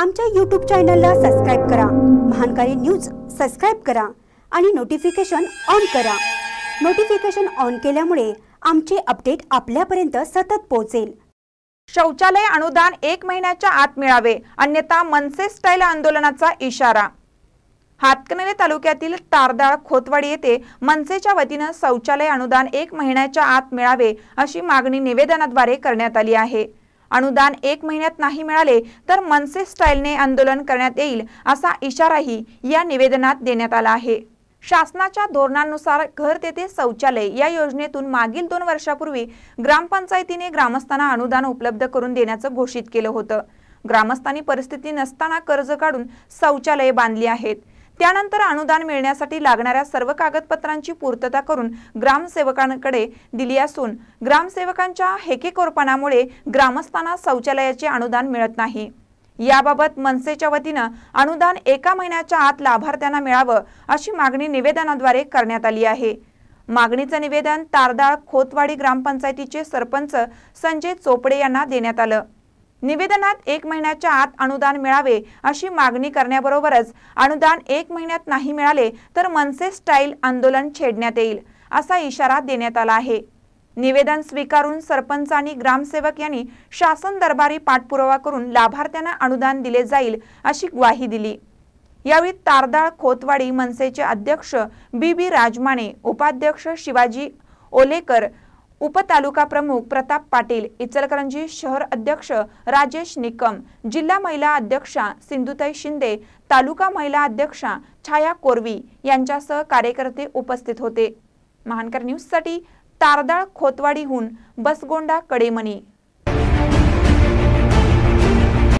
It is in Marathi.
आमच्या यूट्यूब चॅनलला सबस्क्राईब करा महानकारी न्यूज सबस्क्राईब करा आणि नोटिफिकेशन ऑन करा नोटिफिकेशन ऑन केल्यामुळे आमचे अपडेट आपल्यापर्यंत सतत पोहोचेल शौचालय अनुदान एक महिन्याच्या आत मिळावे अन्यथा मनसे स्टाईल आंदोलनाचा इशारा हातकणले तालुक्यातील तारदाळ खोतवाडी येथे मनसेच्या वतीनं शौचालय अनुदान एक महिन्याच्या आत मिळावे अशी मागणी निवेदनाद्वारे करण्यात आली आहे अनुदान एक महिन्यात नाही मिळाले तर मनसे स्टाईलने आंदोलन करण्यात येईल असा इशाराही या निवेदनात देण्यात आला आहे शासनाच्या धोरणांनुसार घर तेथे शौचालय या योजनेतून मागील दोन वर्षापूर्वी ग्रामपंचायतीने ग्रामस्थांना अनुदान उपलब्ध करून देण्याचं घोषित केलं होतं ग्रामस्थांनी परिस्थिती नसताना कर्ज काढून शौचालय बांधली आहेत त्यानंतर अनुदान मिळण्यासाठी लागणाऱ्या सर्व कागदपत्रांची पूर्तता करून ग्रामसेवकांकडे दिली असून ग्रामसेवकांच्या हेकेकोरपणामुळे ग्रामस्थांना शौचालयाचे अनुदान मिळत नाही याबाबत मनसेच्या वतीनं अनुदान एका महिन्याच्या आत लाभार्थ्यांना मिळावं अशी मागणी निवेदनाद्वारे करण्यात आली आहे मागणीचं निवेदन तारदाळ खोतवाडी ग्रामपंचायतीचे सरपंच संजय चोपडे यांना देण्यात आलं निवेदनात एक महिन्याच्या आत अनुदान मिळावे अशी मागणी करण्याबरोबरच अनुदान एक महिन्यात नाही मिळाले तर मनसे स्टाईल आंदोलन छेडण्यात येईल असा इशारा देण्यात आला आहे निवेदन स्वीकारून सरपंच आणि ग्रामसेवक यांनी शासन दरबारी पाठपुरावा करून लाभार्थ्यांना अनुदान दिले जाईल अशी ग्वाही दिली यावेळी तारदाळ खोतवाडी मनसेचे अध्यक्ष बी बी राजमाने उपाध्यक्ष शिवाजी ओलेकर उपतालुका प्रमुख प्रताप पाटील इचलकरंजी शहर अध्यक्ष राजेश निकम जिल्हा महिला अध्यक्षा सिंधुताई शिंदे तालुका महिला अध्यक्षा छाया कोरवी यांच्यासह कार्यकर्ते उपस्थित होते महानकर न्यूजसाठी तारदाळ खोतवाडीहून बसगोंडा कडेमणी